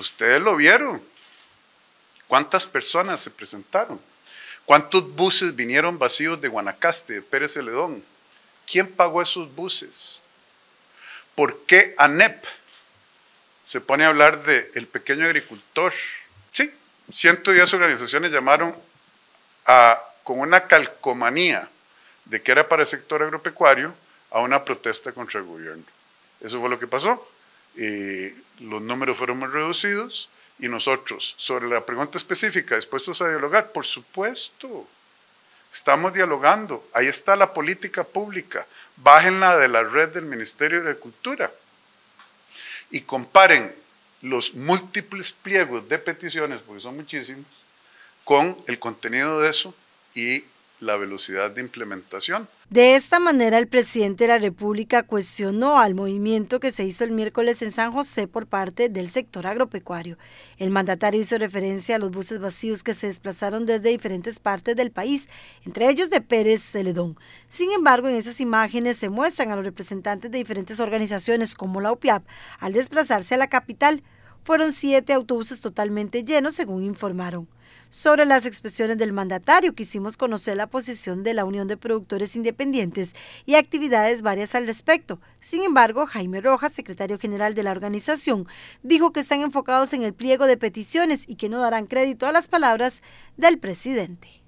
Ustedes lo vieron. ¿Cuántas personas se presentaron? ¿Cuántos buses vinieron vacíos de Guanacaste, de Pérez Celedón? ¿Quién pagó esos buses? ¿Por qué ANEP se pone a hablar del el pequeño agricultor? Sí, 110 organizaciones llamaron con una calcomanía de que era para el sector agropecuario a una protesta contra el gobierno. Eso fue lo que pasó. Eh, los números fueron muy reducidos y nosotros, sobre la pregunta específica, dispuestos a dialogar, por supuesto, estamos dialogando, ahí está la política pública, bájenla de la red del Ministerio de Cultura y comparen los múltiples pliegos de peticiones, porque son muchísimos, con el contenido de eso y la velocidad de implementación. De esta manera, el presidente de la República cuestionó al movimiento que se hizo el miércoles en San José por parte del sector agropecuario. El mandatario hizo referencia a los buses vacíos que se desplazaron desde diferentes partes del país, entre ellos de Pérez Celedón. Sin embargo, en esas imágenes se muestran a los representantes de diferentes organizaciones como la UPIAP al desplazarse a la capital. Fueron siete autobuses totalmente llenos, según informaron sobre las expresiones del mandatario. Quisimos conocer la posición de la Unión de Productores Independientes y actividades varias al respecto. Sin embargo, Jaime Rojas, secretario general de la organización, dijo que están enfocados en el pliego de peticiones y que no darán crédito a las palabras del presidente.